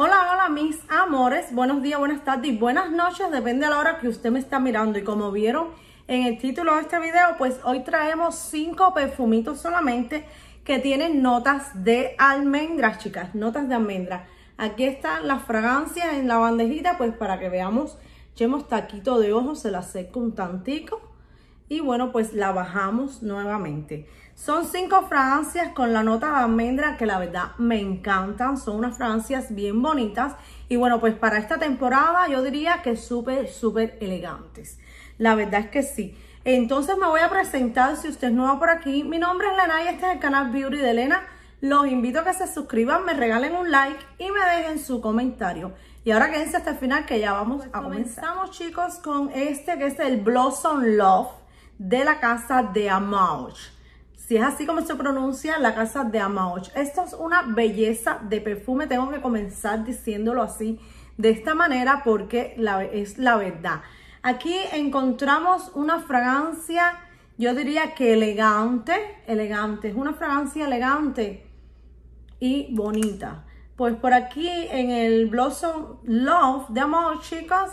Hola, hola mis amores, buenos días, buenas tardes y buenas noches, depende de la hora que usted me está mirando y como vieron en el título de este video, pues hoy traemos cinco perfumitos solamente que tienen notas de almendras, chicas, notas de almendra. Aquí están las fragancias en la bandejita, pues para que veamos, echemos taquito de ojo, se la seco un tantico y bueno, pues la bajamos nuevamente. Son cinco fragancias con la nota de almendra que la verdad me encantan. Son unas fragancias bien bonitas. Y bueno, pues para esta temporada yo diría que súper, súper elegantes. La verdad es que sí. Entonces me voy a presentar si usted es nuevo por aquí. Mi nombre es Lena y este es el canal Beauty de Elena. Los invito a que se suscriban, me regalen un like y me dejen su comentario. Y ahora quédense hasta el final que ya vamos a comenzar. Pues comenzamos chicos con este que es el Blossom Love de la casa de Amauch. Si es así como se pronuncia, la casa de Amauch. Esto es una belleza de perfume, tengo que comenzar diciéndolo así, de esta manera, porque es la verdad. Aquí encontramos una fragancia, yo diría que elegante, elegante, es una fragancia elegante y bonita. Pues por aquí en el Blossom Love de Amauch, chicas,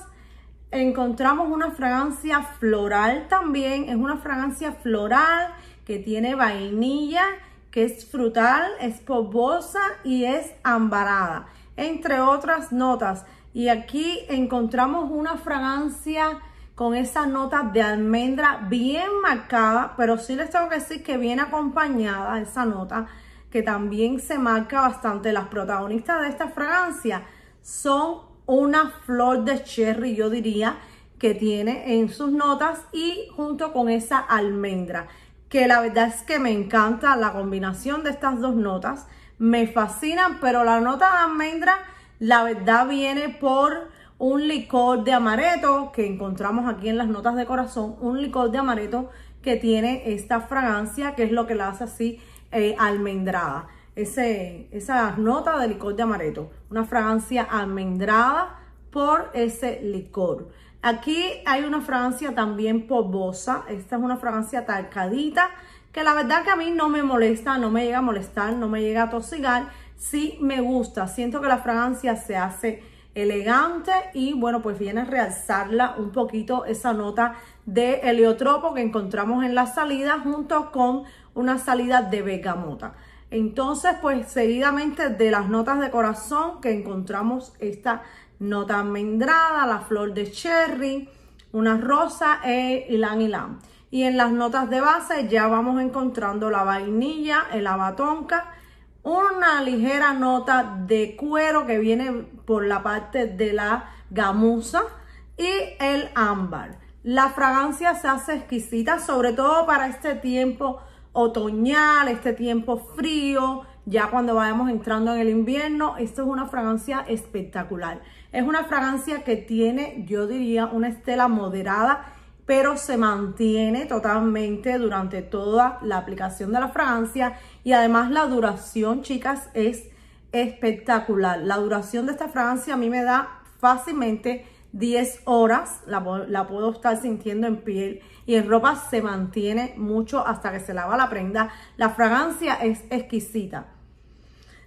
Encontramos una fragancia floral también. Es una fragancia floral que tiene vainilla, que es frutal, es pobosa y es ambarada, entre otras notas. Y aquí encontramos una fragancia con esa nota de almendra bien marcada, pero sí les tengo que decir que viene acompañada esa nota que también se marca bastante. Las protagonistas de esta fragancia son una flor de cherry, yo diría, que tiene en sus notas y junto con esa almendra, que la verdad es que me encanta la combinación de estas dos notas, me fascinan, pero la nota de almendra, la verdad, viene por un licor de amareto que encontramos aquí en las notas de corazón, un licor de amareto que tiene esta fragancia, que es lo que la hace así eh, almendrada ese, esa nota de licor de amaretto, una fragancia almendrada por ese licor. Aquí hay una fragancia también pobosa. esta es una fragancia talcadita, que la verdad que a mí no me molesta, no me llega a molestar, no me llega a tosigar, sí me gusta, siento que la fragancia se hace elegante y bueno, pues viene a realzarla un poquito esa nota de heliotropo que encontramos en la salida junto con una salida de bergamota. Entonces, pues seguidamente de las notas de corazón que encontramos esta nota almendrada, la flor de cherry, una rosa e ylang ylang. Y en las notas de base ya vamos encontrando la vainilla, el abatonca, una ligera nota de cuero que viene por la parte de la gamuza y el ámbar. La fragancia se hace exquisita, sobre todo para este tiempo otoñal, este tiempo frío, ya cuando vayamos entrando en el invierno, esto es una fragancia espectacular. Es una fragancia que tiene, yo diría, una estela moderada, pero se mantiene totalmente durante toda la aplicación de la fragancia y además la duración, chicas, es espectacular. La duración de esta fragancia a mí me da fácilmente 10 horas, la, puedo estar sintiendo en piel y en ropa se mantiene mucho hasta que se lava la prenda. La fragancia es exquisita.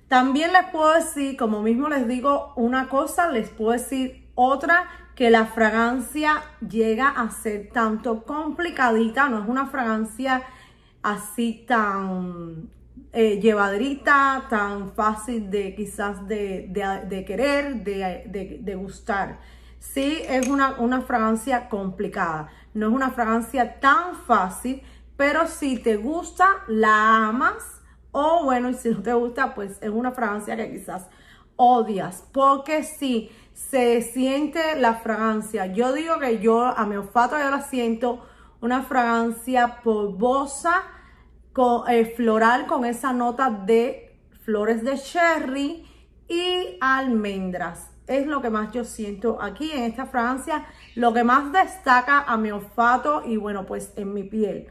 También les puedo decir, como mismo les digo una cosa, les puedo decir otra, que la fragancia llega a ser tanto complicadita, no es una fragancia así tan eh, llevadrita, tan fácil de quizás de, querer, de gustar Sí, es una, fragancia complicada. No es una fragancia tan fácil, pero si te gusta, la amas. O bueno, y si no te gusta, pues es una fragancia que quizás odias. Porque sí, se siente la fragancia. Yo digo que yo, a mi olfato, yo la siento una fragancia polvosa, con, eh, floral, con esa nota de flores de cherry y almendras es lo que más yo siento aquí en esta fragancia, lo que más destaca a mi olfato y bueno, pues en mi piel.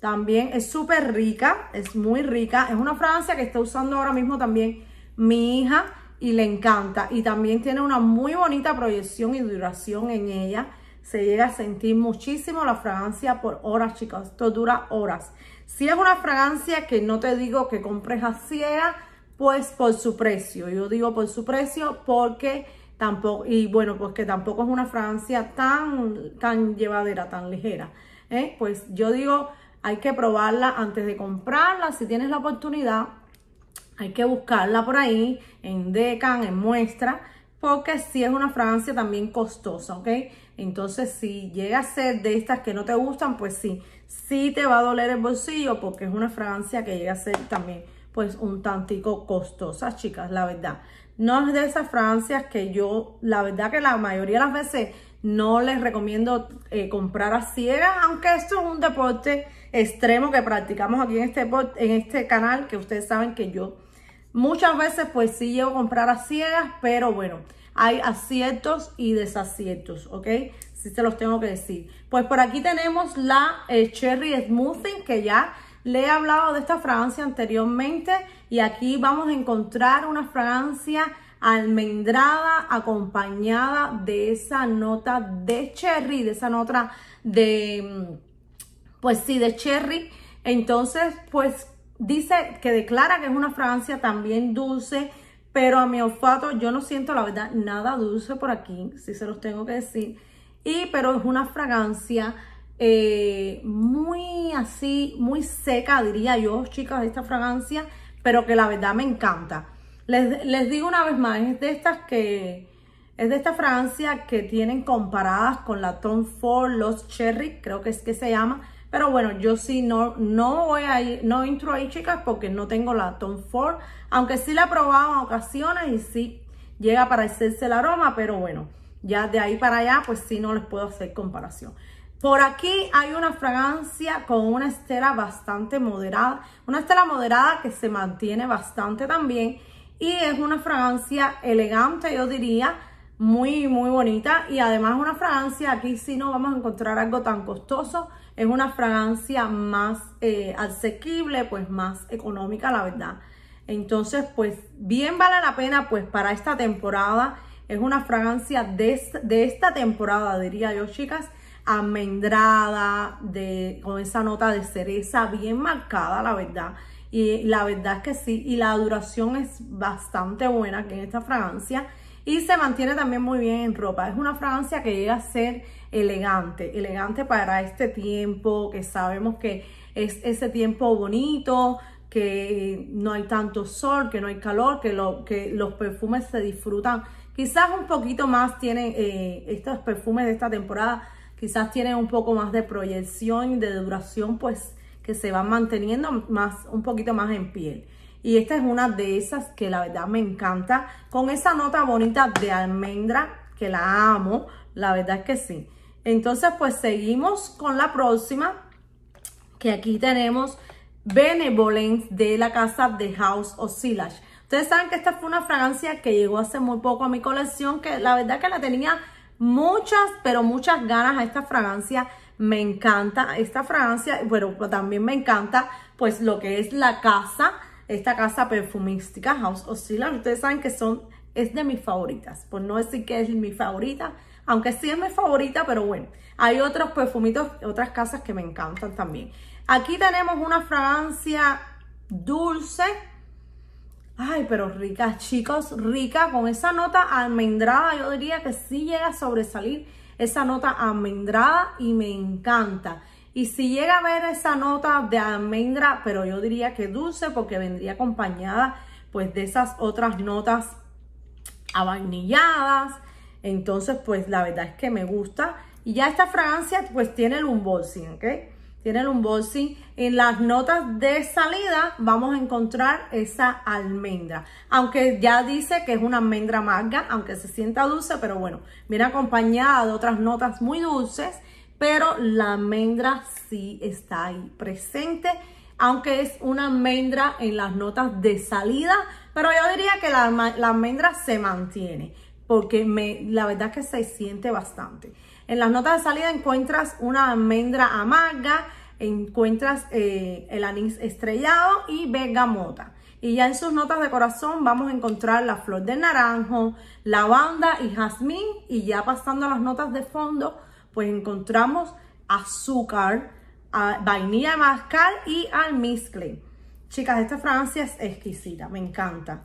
También es súper rica, es muy rica. Es una fragancia que está usando ahora mismo también mi hija y le encanta. Y también tiene una muy bonita proyección y duración en ella. Se llega a sentir muchísimo la fragancia por horas, chicas. Esto dura horas. Si es una fragancia que no te digo que compres a ciegas, pues por su precio. Yo digo por su precio porque tampoco, y bueno, porque tampoco es una Francia tan, tan llevadera, tan ligera. ¿eh? Pues yo digo, hay que probarla antes de comprarla, si tienes la oportunidad, hay que buscarla por ahí, en Decan, en muestra, porque si es una Francia también costosa, ¿ok? Entonces, si llega a ser de estas que no te gustan, pues sí, sí te va a doler el bolsillo porque es una Francia que llega a ser también pues un tantico costosa, chicas, la verdad. No es de esas francias que yo, la verdad que la mayoría de las veces no les recomiendo eh, comprar a ciegas, aunque esto es un deporte extremo que practicamos aquí en este, en este canal, que ustedes saben que yo muchas veces pues sí llevo a comprar a ciegas, pero bueno, hay aciertos y desaciertos, ¿ok? Sí se los tengo que decir. Pues por aquí tenemos la eh, Cherry Smoothing, que ya le he hablado de esta fragancia anteriormente y aquí vamos a encontrar una fragancia almendrada acompañada de esa nota de cherry, de esa nota de, mm, pues sí, de cherry. Entonces, pues dice que declara que es una fragancia también dulce, pero a mi olfato yo no siento la verdad nada dulce por aquí, si se los tengo que decir. Y pero es una fragancia eh, muy así, muy seca, diría yo, chicas, esta fragancia, pero que la verdad me encanta. Les, digo una vez más, es de estas que, es de esta fragancia que tienen comparadas con la Tom Ford Los Cherry, creo que es que se llama. Pero bueno, yo sí no, no voy a no intro ahí, chicas, porque no tengo la Tom Ford. Aunque sí la he probado en ocasiones y sí llega a parecerse el aroma, pero bueno, ya de ahí para allá, pues sí no les puedo hacer comparación. Por aquí hay una fragancia con una estela bastante moderada, una estela moderada que se mantiene bastante también y es una fragancia elegante, yo diría, muy, muy bonita y además una fragancia, aquí si no vamos a encontrar algo tan costoso, es una fragancia más eh, asequible, pues más económica, la verdad. Entonces, pues bien vale la pena, pues para esta temporada, es una fragancia de, de esta temporada, diría yo, chicas, almendrada, de, con esa nota de cereza bien marcada, la verdad. Y la verdad es que sí, y la duración es bastante buena que en esta fragancia. Y se mantiene también muy bien en ropa. Es una fragancia que llega a ser elegante, elegante para este tiempo, que sabemos que es ese tiempo bonito, que no hay tanto sol, que no hay calor, que, lo, que los perfumes se disfrutan. Quizás un poquito más tienen eh, estos perfumes de esta temporada, quizás tiene un poco más de proyección, y de duración, pues que se van manteniendo más, un poquito más en piel. Y esta es una de esas que la verdad me encanta, con esa nota bonita de almendra, que la amo, la verdad es que sí. Entonces pues seguimos con la próxima, que aquí tenemos Benevolence de la casa de House of Silage. Ustedes saben que esta fue una fragancia que llegó hace muy poco a mi colección, que la verdad que la tenía muchas, pero muchas ganas a esta fragancia. Me encanta esta fragancia, pero también me encanta pues lo que es la casa, esta casa perfumística House of Ustedes saben que son, es de mis favoritas, por no decir que es mi favorita, aunque sí es mi favorita, pero bueno, hay otros perfumitos, otras casas que me encantan también. Aquí tenemos una fragancia dulce, Ay, pero rica, chicos, rica, con esa nota almendrada, yo diría que sí llega a sobresalir esa nota almendrada y me encanta. Y si llega a ver esa nota de almendra, pero yo diría que dulce porque vendría acompañada pues de esas otras notas abanilladas Entonces, pues la verdad es que me gusta. Y ya esta fragancia pues tiene el unboxing, ¿ok? tienen un y En las notas de salida vamos a encontrar esa almendra. Aunque ya dice que es una almendra amarga, aunque se sienta dulce, pero bueno, viene acompañada de otras notas muy dulces, pero la almendra sí está ahí presente, aunque es una almendra en las notas de salida, pero yo diría que la, almendra se mantiene, porque me, la verdad es que se siente bastante. En las notas de salida encuentras una almendra amarga, encuentras eh, el anís estrellado y bergamota. Y ya en sus notas de corazón vamos a encontrar la flor de naranjo, lavanda y jazmín. Y ya pasando a las notas de fondo, pues encontramos azúcar, vainilla de mascar y almizcle. Chicas, esta francia es exquisita, me encanta.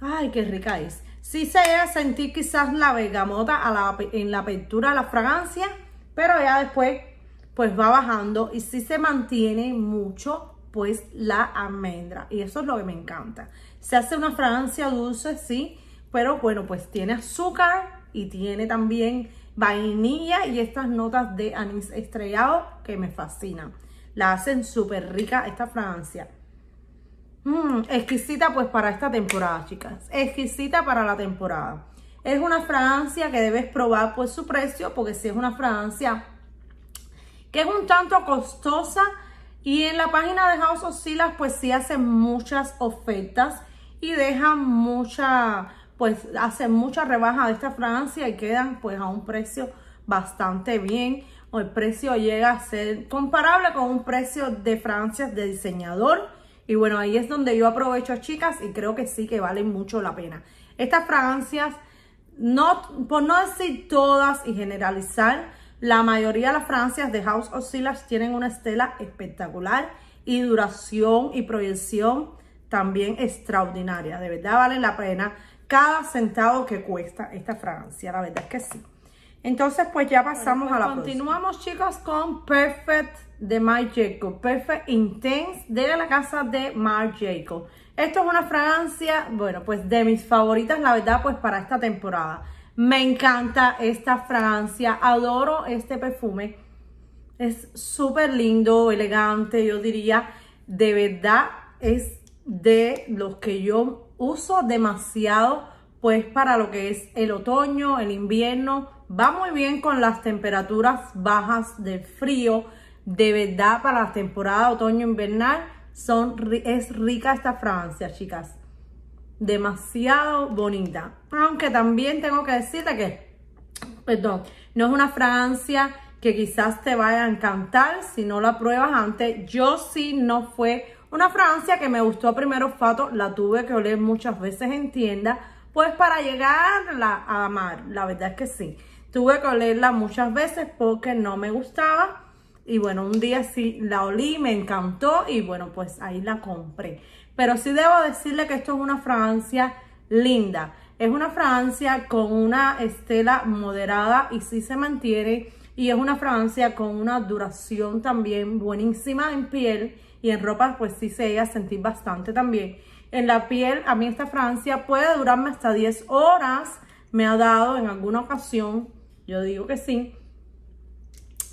Ay, qué rica es. Sí se llega sentir quizás la bergamota en la apertura de la fragancia, pero ya después pues va bajando y si sí se mantiene mucho pues la almendra y eso es lo que me encanta. Se hace una fragancia dulce, sí, pero bueno, pues tiene azúcar y tiene también vainilla y estas notas de anís estrellado que me fascinan. La hacen súper rica esta fragancia. Mm, exquisita pues para esta temporada, chicas. Exquisita para la temporada. Es una fragancia que debes probar pues su precio, porque si es una fragancia que es un tanto costosa y en la página de House of Silas pues sí hacen muchas ofertas y dejan mucha, pues hacen mucha rebaja de esta fragancia y quedan pues a un precio bastante bien o el precio llega a ser comparable con un precio de fragancias de diseñador y bueno, ahí es donde yo aprovecho chicas y creo que sí que valen mucho la pena. Estas fragancias, no, por no decir todas y generalizar, la mayoría de las fragancias de House of Silas tienen una estela espectacular y duración y proyección también extraordinaria. De verdad vale la pena cada centavo que cuesta esta fragancia, la verdad es que sí. Entonces, pues ya pasamos pues, a la Continuamos, chicos, con Perfect de Marc Jacob. Perfect Intense de la casa de Marc Jacob. Esto es una fragancia, bueno, pues de mis favoritas, la verdad, pues para esta temporada. Me encanta esta fragancia, adoro este perfume. Es súper lindo, elegante, yo diría, de verdad es de los que yo uso demasiado, pues para lo que es el otoño, el invierno, Va muy bien con las temperaturas bajas de frío. De verdad, para la temporada otoño-invernal son, es rica esta fragancia, chicas. Demasiado bonita. Aunque también tengo que decirte que, perdón, no es una fragancia que quizás te vaya a encantar si no la pruebas antes. Yo sí no fue una fragancia que me gustó primero fato, la tuve que oler muchas veces en tienda, pues para llegarla a amar, la verdad es que sí. Tuve que olerla muchas veces porque no me gustaba. Y bueno, un día sí la olí, me encantó y bueno, pues ahí la compré. Pero sí debo decirle que esto es una fragancia linda. Es una fragancia con una estela moderada y sí se mantiene. Y es una fragancia con una duración también buenísima en piel. Y en ropa pues sí se ella sentir bastante también. En la piel, a mí esta fragancia puede durarme hasta 10 horas. Me ha dado en alguna ocasión yo digo que sí,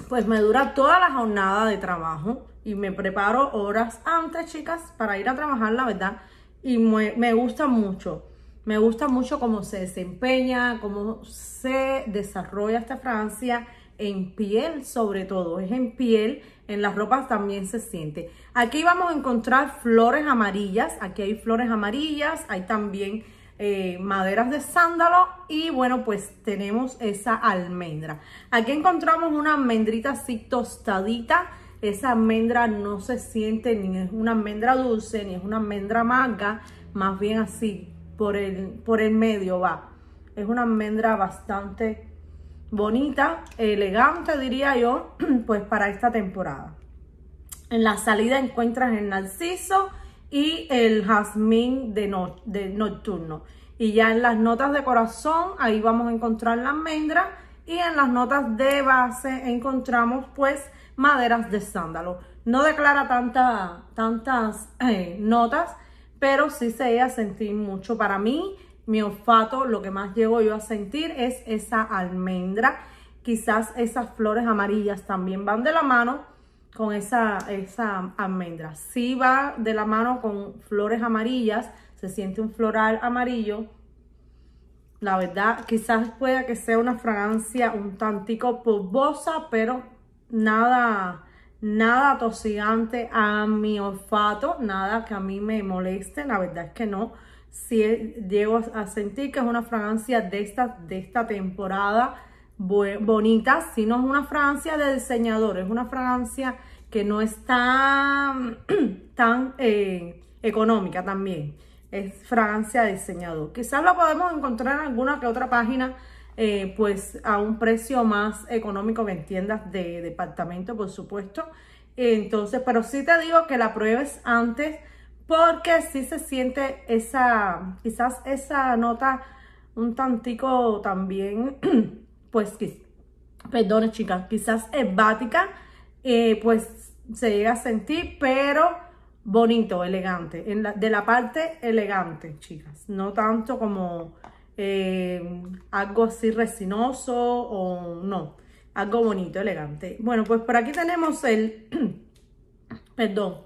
pues me dura toda la jornada de trabajo y me preparo horas antes, chicas, para ir a trabajar, la verdad. Y me, gusta mucho, me gusta mucho cómo se desempeña, cómo se desarrolla esta Francia en piel sobre todo, es en piel, en las ropas también se siente. Aquí vamos a encontrar flores amarillas, aquí hay flores amarillas, hay también eh, maderas de sándalo y bueno, pues tenemos esa almendra. Aquí encontramos una almendrita así tostadita. Esa almendra no se siente ni es una almendra dulce ni es una almendra amarga, más bien así, por el, por el medio va. Es una almendra bastante bonita, elegante diría yo, pues para esta temporada. En la salida encuentras el narciso, y el jazmín de, de nocturno. Y ya en las notas de corazón, ahí vamos a encontrar la almendra. Y en las notas de base encontramos pues maderas de sándalo. No declara tantas eh, notas, pero sí se a sentir mucho. Para mí, mi olfato, lo que más llego yo a sentir es esa almendra. Quizás esas flores amarillas también van de la mano con esa, esa almendra. Si va de la mano con flores amarillas, se siente un floral amarillo. La verdad, quizás pueda que sea una fragancia un tantico pulbosa, pero nada, nada a mi olfato, nada que a mí me moleste, la verdad es que no. Si eh, llego a sentir que es una fragancia de de esta temporada, bonita, sino es una fragancia de diseñador, es una fragancia que no es tan, eh, económica también. Es fragancia de diseñador. Quizás la podemos encontrar en alguna que otra página, eh, pues a un precio más económico que en tiendas de departamento, por supuesto. Entonces, pero sí te digo que la pruebes antes porque sí se siente esa, quizás esa nota un tantico también pues, perdón chicas, quizás herbática y eh, pues se llega a sentir, pero bonito, elegante, en la, de la parte elegante, chicas, no tanto como eh, algo así resinoso o no, algo bonito, elegante. Bueno, pues por aquí tenemos el, perdón,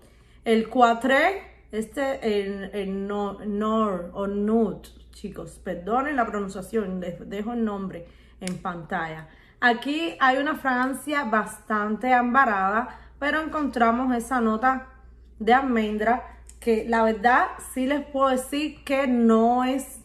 el cuatré, este, el, el nor o nut, chicos, perdonen la pronunciación, les dejo el nombre en pantalla. Aquí hay una fragancia bastante ambarada, pero encontramos esa nota de almendra que la verdad sí les puedo decir que no es,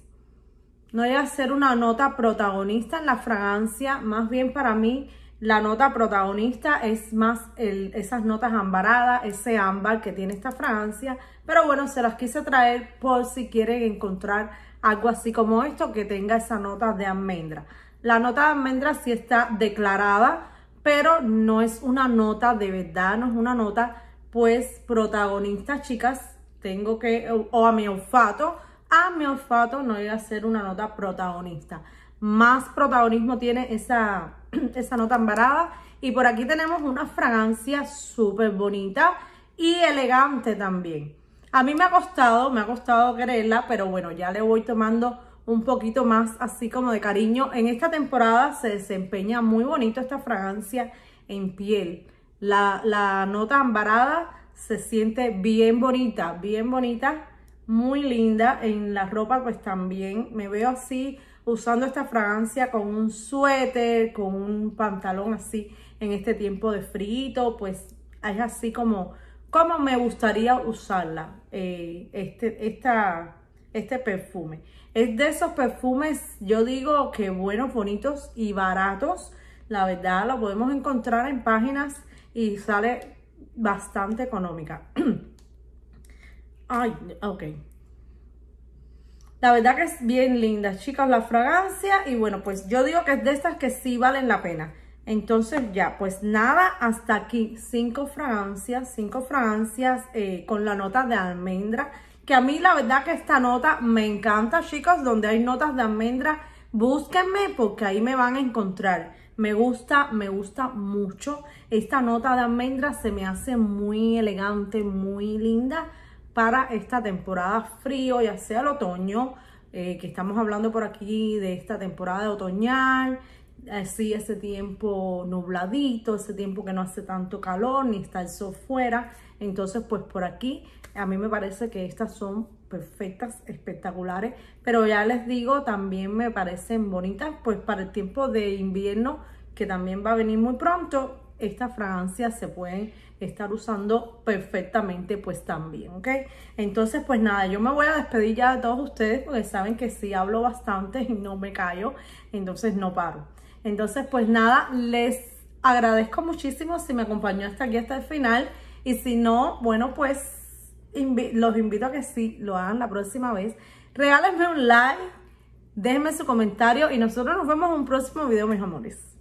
no llega a ser una nota protagonista en la fragancia, más bien para mí la nota protagonista es más esas notas ambaradas, ese ámbar que tiene esta fragancia. Pero bueno, se las quise traer por si quieren encontrar algo así como esto que tenga esa nota de almendra. La nota de almendra sí está declarada, pero no es una nota de verdad, no es una nota pues protagonista, chicas. Tengo que, o, a mi olfato, a mi olfato no iba a ser una nota protagonista. Más protagonismo tiene esa, esa nota embarada. Y por aquí tenemos una fragancia súper bonita y elegante también. A mí me ha costado, me ha costado quererla, pero bueno, ya le voy tomando un poquito más así como de cariño. En esta temporada se desempeña muy bonito esta fragancia en piel. La, nota ambarada se siente bien bonita, bien bonita, muy linda. En la ropa pues también me veo así usando esta fragancia con un suéter, con un pantalón así en este tiempo de frío pues es así como, como me gustaría usarla. Eh, este, esta este perfume. Es de esos perfumes, yo digo que buenos, bonitos y baratos. La verdad, lo podemos encontrar en páginas y sale bastante económica. Ay, ok. La verdad que es bien linda, chicas, la fragancia. Y bueno, pues yo digo que es de estas que sí valen la pena. Entonces ya, pues nada, hasta aquí. Cinco fragancias, cinco fragancias eh, con la nota de almendra que a mí la verdad que esta nota me encanta, chicos, donde hay notas de almendra, búsquenme porque ahí me van a encontrar. Me gusta, me gusta mucho. Esta nota de almendra se me hace muy elegante, muy linda para esta temporada frío, ya sea el otoño, eh, que estamos hablando por aquí de esta temporada de otoñal, así ese tiempo nubladito, ese tiempo que no hace tanto calor ni está el sol fuera. Entonces, pues por aquí a mí me parece que estas son perfectas, espectaculares, pero ya les digo, también me parecen bonitas, pues para el tiempo de invierno, que también va a venir muy pronto, estas fragancias se pueden estar usando perfectamente pues también, ¿ok? Entonces pues nada, yo me voy a despedir ya de todos ustedes porque saben que si hablo bastante y no me callo, entonces no paro. Entonces, pues nada, les agradezco muchísimo si me acompañó hasta aquí, hasta el final. Y si no, bueno, pues los invito a que sí lo hagan la próxima vez. Regálenme un like, déjenme su comentario y nosotros nos vemos en un próximo video, mis amores.